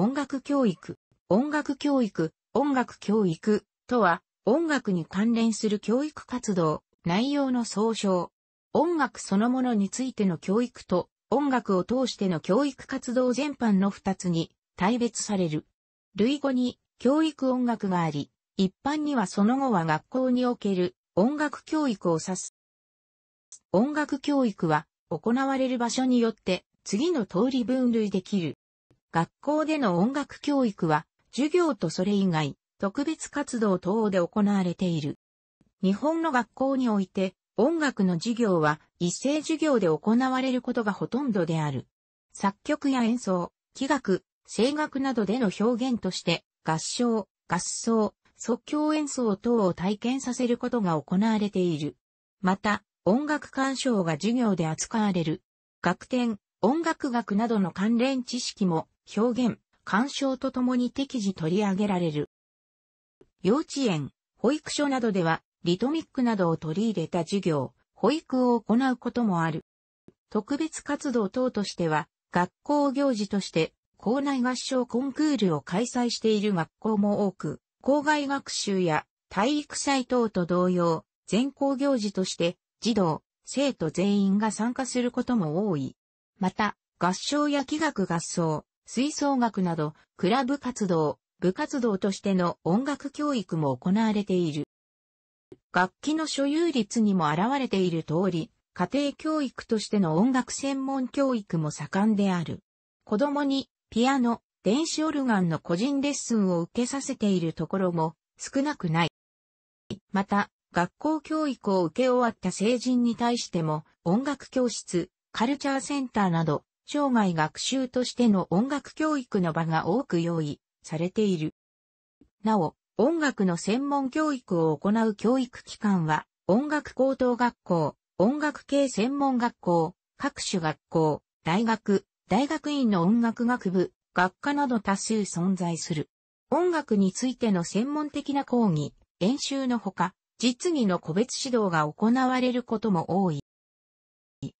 音楽教育、音楽教育、音楽教育とは、音楽に関連する教育活動、内容の総称。音楽そのものについての教育と、音楽を通しての教育活動全般の二つに、大別される。類語に、教育音楽があり、一般にはその後は学校における音楽教育を指す。音楽教育は行われる場所によって次の通り分類できる。学校での音楽教育は、授業とそれ以外、特別活動等で行われている。日本の学校において、音楽の授業は一斉授業で行われることがほとんどである。作曲や演奏、器楽、声楽などでの表現として、合唱、合奏、即興演奏等を体験させることが行われている。また、音楽鑑賞が授業で扱われる。楽天、音楽学などの関連知識も表現、鑑賞とともに適時取り上げられる。幼稚園、保育所などでは、リトミックなどを取り入れた授業、保育を行うこともある。特別活動等としては、学校行事として、校内合唱コンクールを開催している学校も多く、校外学習や体育祭等と同様、全校行事として、児童、生徒全員が参加することも多い。また、合唱や器楽合奏、吹奏楽など、クラブ活動、部活動としての音楽教育も行われている。楽器の所有率にも現れている通り、家庭教育としての音楽専門教育も盛んである。子供にピアノ、電子オルガンの個人レッスンを受けさせているところも少なくない。また、学校教育を受け終わった成人に対しても、音楽教室、カルチャーセンターなど、生涯学習としての音楽教育の場が多く用意されている。なお、音楽の専門教育を行う教育機関は、音楽高等学校、音楽系専門学校、各種学校、大学、大学院の音楽学部、学科など多数存在する。音楽についての専門的な講義、演習のほか、実技の個別指導が行われることも多い。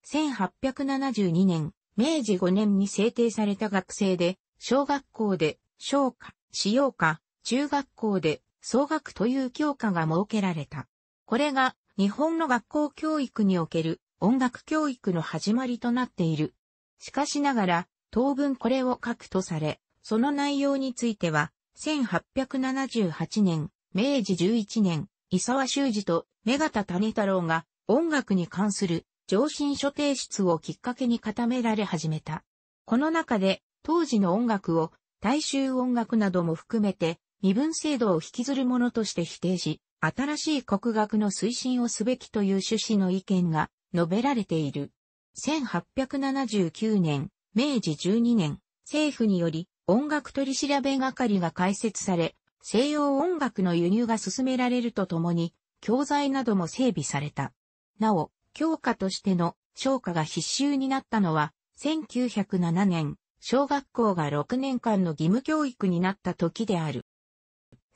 1872年、明治5年に制定された学生で、小学校で、小科、使用科、中学校で、総学という教科が設けられた。これが、日本の学校教育における音楽教育の始まりとなっている。しかしながら、当分これを書くとされ、その内容については、1878年、明治11年、伊沢修二と目形種太郎が音楽に関する上申書提出をきっかけに固められ始めた。この中で、当時の音楽を、大衆音楽なども含めて、身分制度を引きずるものとして否定し、新しい国学の推進をすべきという趣旨の意見が述べられている。1879年、明治12年、政府により音楽取調べ係が開設され、西洋音楽の輸入が進められるとともに、教材なども整備された。なお、教科としての昇科が必修になったのは、1907年、小学校が6年間の義務教育になった時である。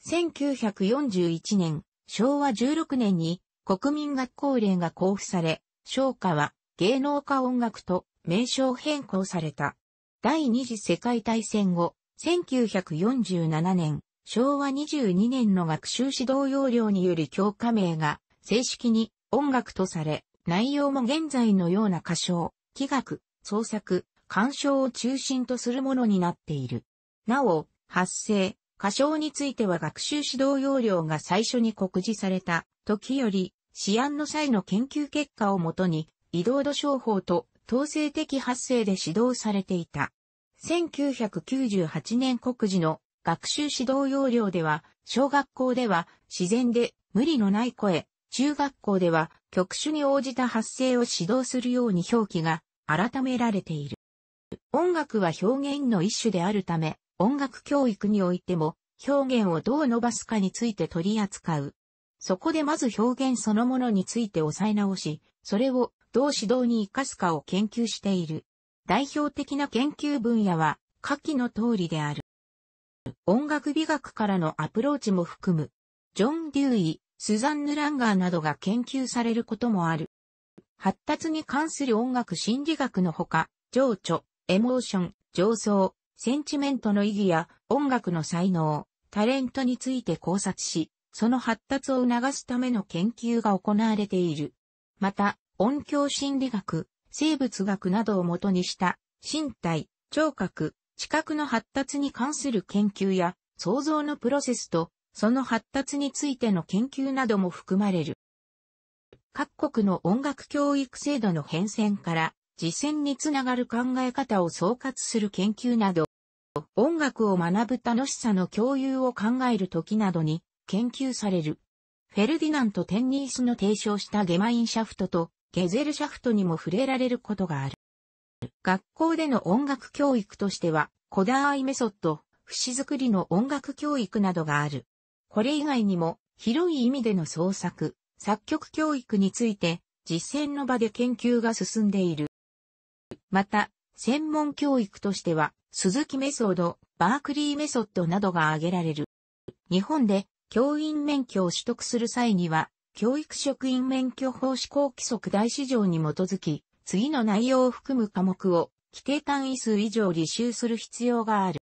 1941年、昭和16年に国民学校令が交付され、昇科は芸能科音楽と名称変更された。第二次世界大戦後、1947年、昭和22年の学習指導要領により教科名が正式に音楽とされ、内容も現在のような歌唱、器楽、創作、鑑賞を中心とするものになっている。なお、発声、歌唱については学習指導要領が最初に告示された時より、試案の際の研究結果をもとに、移動度商法と統制的発声で指導されていた。1998年告示の学習指導要領では、小学校では自然で無理のない声、中学校では曲種に応じた発声を指導するように表記が改められている。音楽は表現の一種であるため、音楽教育においても表現をどう伸ばすかについて取り扱う。そこでまず表現そのものについて抑え直し、それをどう指導に活かすかを研究している。代表的な研究分野は下記の通りである。音楽美学からのアプローチも含む、ジョン・デューイ、スザンヌ・ランガーなどが研究されることもある。発達に関する音楽心理学のほか、情緒、エモーション、情操、センチメントの意義や音楽の才能、タレントについて考察し、その発達を促すための研究が行われている。また、音響心理学、生物学などをもとにした身体、聴覚、知覚の発達に関する研究や創造のプロセスとその発達についての研究なども含まれる。各国の音楽教育制度の変遷から、実践につながる考え方を総括する研究など、音楽を学ぶ楽しさの共有を考える時などに研究される。フェルディナント・テンニースの提唱したゲマインシャフトとゲゼルシャフトにも触れられることがある。学校での音楽教育としては、コダーイメソッド、節作りの音楽教育などがある。これ以外にも、広い意味での創作、作曲教育について、実践の場で研究が進んでいる。また、専門教育としては、鈴木メソッド、バークリーメソッドなどが挙げられる。日本で教員免許を取得する際には、教育職員免許法施行規則大市場に基づき、次の内容を含む科目を規定単位数以上履修する必要がある。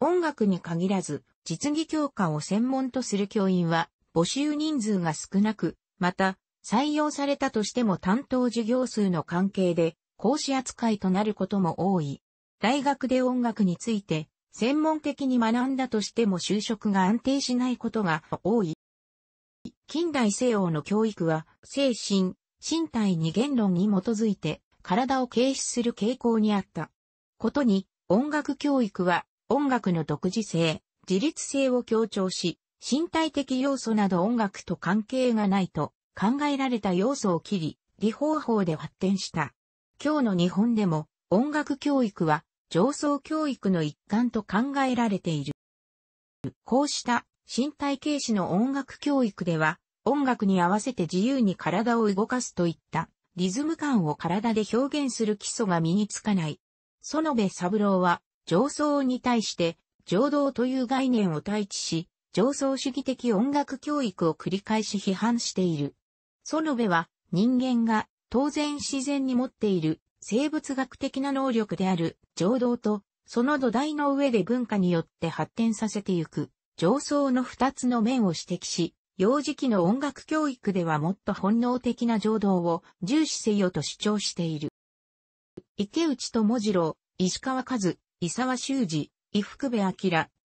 音楽に限らず、実技教科を専門とする教員は募集人数が少なく、また採用されたとしても担当授業数の関係で講師扱いとなることも多い。大学で音楽について専門的に学んだとしても就職が安定しないことが多い。近代西欧の教育は精神、身体に言論に基づいて体を軽視する傾向にあった。ことに音楽教育は音楽の独自性、自律性を強調し、身体的要素など音楽と関係がないと考えられた要素を切り、理方法で発展した。今日の日本でも音楽教育は上層教育の一環と考えられている。こうした身体軽視の音楽教育では、音楽に合わせて自由に体を動かすといったリズム感を体で表現する基礎が身につかない。園部三郎は上層に対して情動という概念を対峙し、上層主義的音楽教育を繰り返し批判している。園部は人間が当然自然に持っている生物学的な能力である情動とその土台の上で文化によって発展させてゆく上層の二つの面を指摘し、幼児期の音楽教育ではもっと本能的な情動を重視せよと主張している。池内智次郎、石川和、伊沢修二、伊福部明、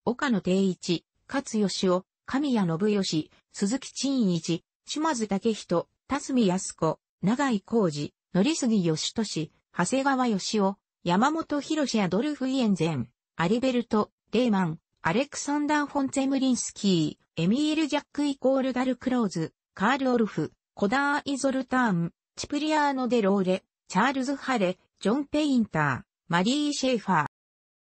岡野定一、勝義雄、神谷信義、鈴木陳一、島津武人、辰巳康子、長井浩二、乗杉義俊、長谷川義雄、山本博士アドルフ・イエンゼン、アリベルト、レーマン、アレクサンダー・フォンツェムリンスキー、エミール・ジャック・イコール・ダル・クローズ、カール・オルフ、コダー・イゾルターン、チプリアーノ・デ・ローレ、チャールズ・ハレ、ジョン・ペインター、マリー・シェイファー、